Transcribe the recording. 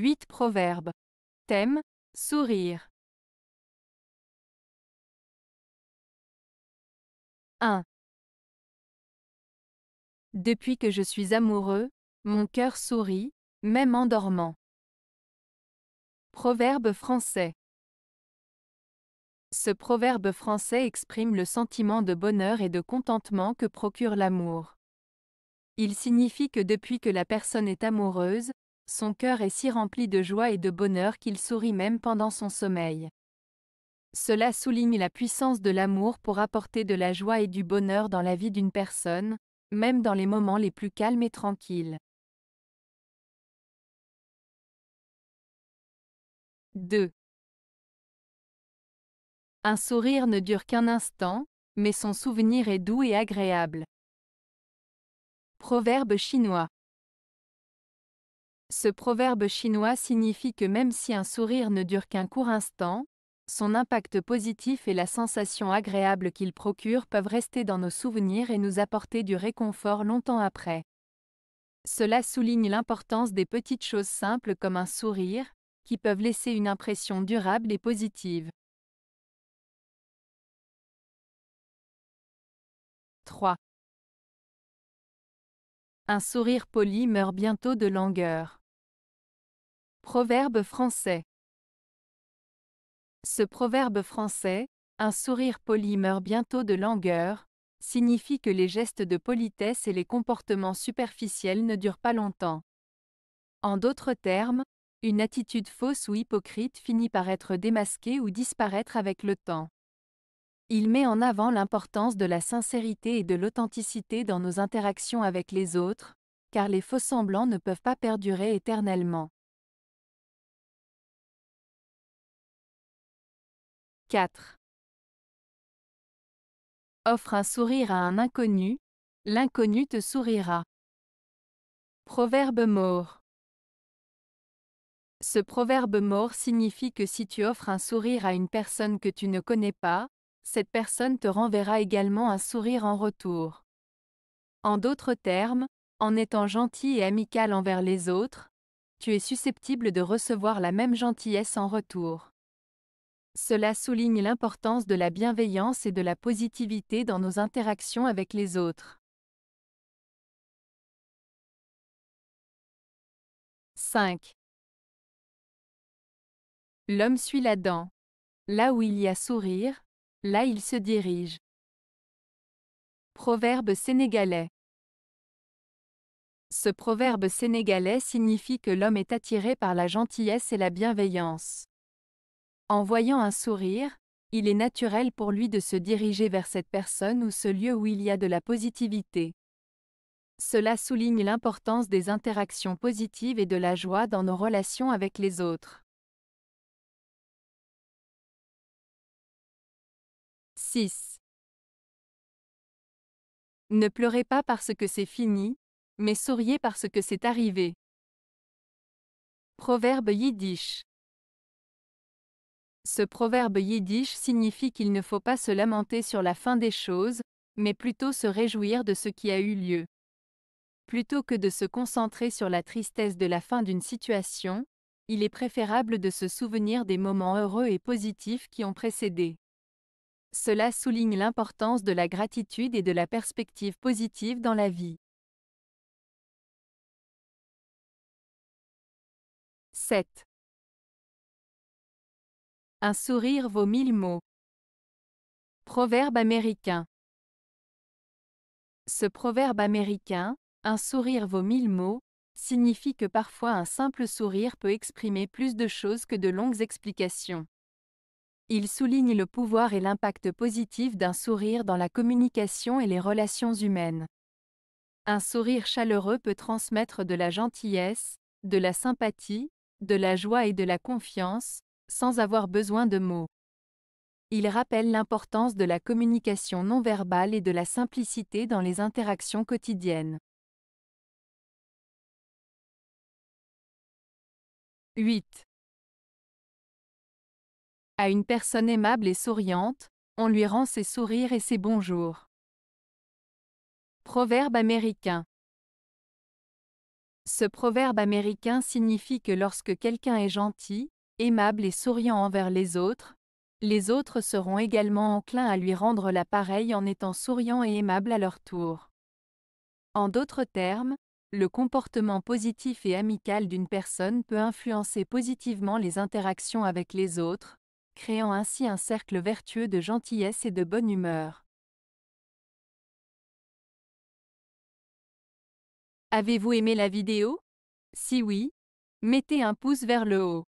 8 Proverbes. Thème Sourire. 1. Depuis que je suis amoureux, mon cœur sourit, même en dormant. Proverbe français. Ce proverbe français exprime le sentiment de bonheur et de contentement que procure l'amour. Il signifie que depuis que la personne est amoureuse, son cœur est si rempli de joie et de bonheur qu'il sourit même pendant son sommeil. Cela souligne la puissance de l'amour pour apporter de la joie et du bonheur dans la vie d'une personne, même dans les moments les plus calmes et tranquilles. 2. Un sourire ne dure qu'un instant, mais son souvenir est doux et agréable. Proverbe chinois. Ce proverbe chinois signifie que même si un sourire ne dure qu'un court instant, son impact positif et la sensation agréable qu'il procure peuvent rester dans nos souvenirs et nous apporter du réconfort longtemps après. Cela souligne l'importance des petites choses simples comme un sourire, qui peuvent laisser une impression durable et positive. 3. Un sourire poli meurt bientôt de langueur. Proverbe français. Ce proverbe français, un sourire poli meurt bientôt de langueur, signifie que les gestes de politesse et les comportements superficiels ne durent pas longtemps. En d'autres termes, une attitude fausse ou hypocrite finit par être démasquée ou disparaître avec le temps. Il met en avant l'importance de la sincérité et de l'authenticité dans nos interactions avec les autres, car les faux-semblants ne peuvent pas perdurer éternellement. 4. Offre un sourire à un inconnu, l'inconnu te sourira. Proverbe mort. Ce proverbe mort signifie que si tu offres un sourire à une personne que tu ne connais pas, cette personne te renverra également un sourire en retour. En d'autres termes, en étant gentil et amical envers les autres, tu es susceptible de recevoir la même gentillesse en retour. Cela souligne l'importance de la bienveillance et de la positivité dans nos interactions avec les autres. 5. L'homme suit la dent. Là où il y a sourire, là il se dirige. Proverbe sénégalais. Ce proverbe sénégalais signifie que l'homme est attiré par la gentillesse et la bienveillance. En voyant un sourire, il est naturel pour lui de se diriger vers cette personne ou ce lieu où il y a de la positivité. Cela souligne l'importance des interactions positives et de la joie dans nos relations avec les autres. 6. Ne pleurez pas parce que c'est fini, mais souriez parce que c'est arrivé. Proverbe yiddish ce proverbe yiddish signifie qu'il ne faut pas se lamenter sur la fin des choses, mais plutôt se réjouir de ce qui a eu lieu. Plutôt que de se concentrer sur la tristesse de la fin d'une situation, il est préférable de se souvenir des moments heureux et positifs qui ont précédé. Cela souligne l'importance de la gratitude et de la perspective positive dans la vie. 7. Un sourire vaut mille mots. Proverbe américain. Ce proverbe américain, un sourire vaut mille mots, signifie que parfois un simple sourire peut exprimer plus de choses que de longues explications. Il souligne le pouvoir et l'impact positif d'un sourire dans la communication et les relations humaines. Un sourire chaleureux peut transmettre de la gentillesse, de la sympathie, de la joie et de la confiance, sans avoir besoin de mots. Il rappelle l'importance de la communication non verbale et de la simplicité dans les interactions quotidiennes. 8. À une personne aimable et souriante, on lui rend ses sourires et ses bonjours. Proverbe américain. Ce proverbe américain signifie que lorsque quelqu'un est gentil, aimable et souriant envers les autres, les autres seront également enclins à lui rendre la pareille en étant souriant et aimable à leur tour. En d'autres termes, le comportement positif et amical d'une personne peut influencer positivement les interactions avec les autres, créant ainsi un cercle vertueux de gentillesse et de bonne humeur. Avez-vous aimé la vidéo Si oui, mettez un pouce vers le haut.